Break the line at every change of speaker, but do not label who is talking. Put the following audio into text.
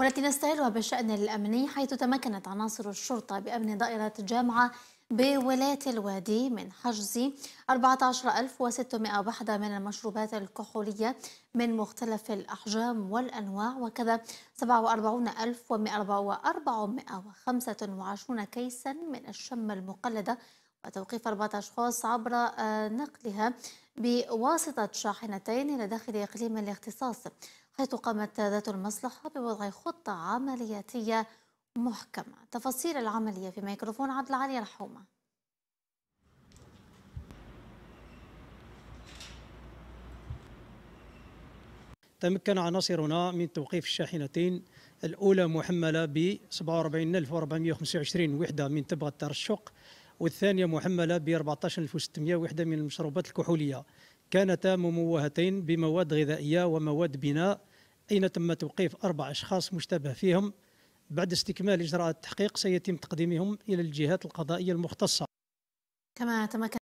والتي نستهلها بالشأن الأمني حيث تمكنت عناصر الشرطة بأمن دائرة جامعة بولاية الوادي من حجز 14600 وحدة من المشروبات الكحولية من مختلف الأحجام والأنواع وكذا 47425 كيسا من الشم المقلدة وتوقيف أربعة أشخاص عبر آه، نقلها بواسطة شاحنتين إلى داخل إقليم الاختصاص حيث قامت ذات المصلحة بوضع خطة عملياتية محكمة تفاصيل العملية في ميكروفون عبد العالي الحومة
تمكن عناصرنا من توقيف الشاحنتين الأولى محملة ب 47425 وحدة من تبغة الترشق والثانية محملة ب 14600 وحدة من المشروبات الكحولية كانتا مموهتين بمواد غذائية ومواد بناء أين تم توقيف أربع أشخاص مشتبه فيهم بعد استكمال إجراءات التحقيق سيتم تقديمهم إلى الجهات القضائية المختصة
كما تمكن